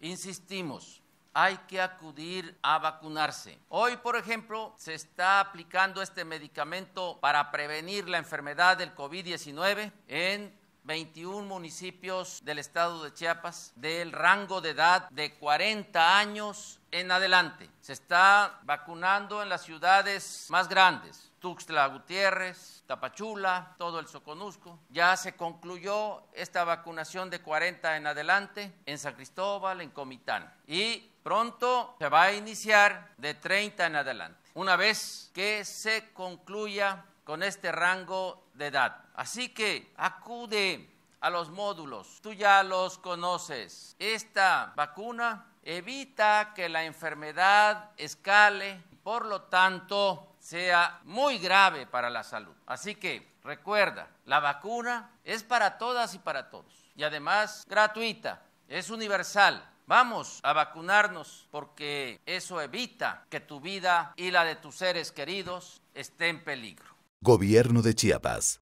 Insistimos, hay que acudir a vacunarse. Hoy, por ejemplo, se está aplicando este medicamento para prevenir la enfermedad del COVID-19 en 21 municipios del estado de Chiapas del rango de edad de 40 años en adelante. Se está vacunando en las ciudades más grandes, Tuxtla Gutiérrez, Tapachula, todo el Soconusco. Ya se concluyó esta vacunación de 40 en adelante en San Cristóbal, en Comitán. Y pronto se va a iniciar de 30 en adelante. Una vez que se concluya con este rango de edad. Así que acude a los módulos, tú ya los conoces. Esta vacuna evita que la enfermedad escale, por lo tanto sea muy grave para la salud. Así que recuerda, la vacuna es para todas y para todos y además gratuita, es universal. Vamos a vacunarnos porque eso evita que tu vida y la de tus seres queridos estén en peligro. Gobierno de Chiapas.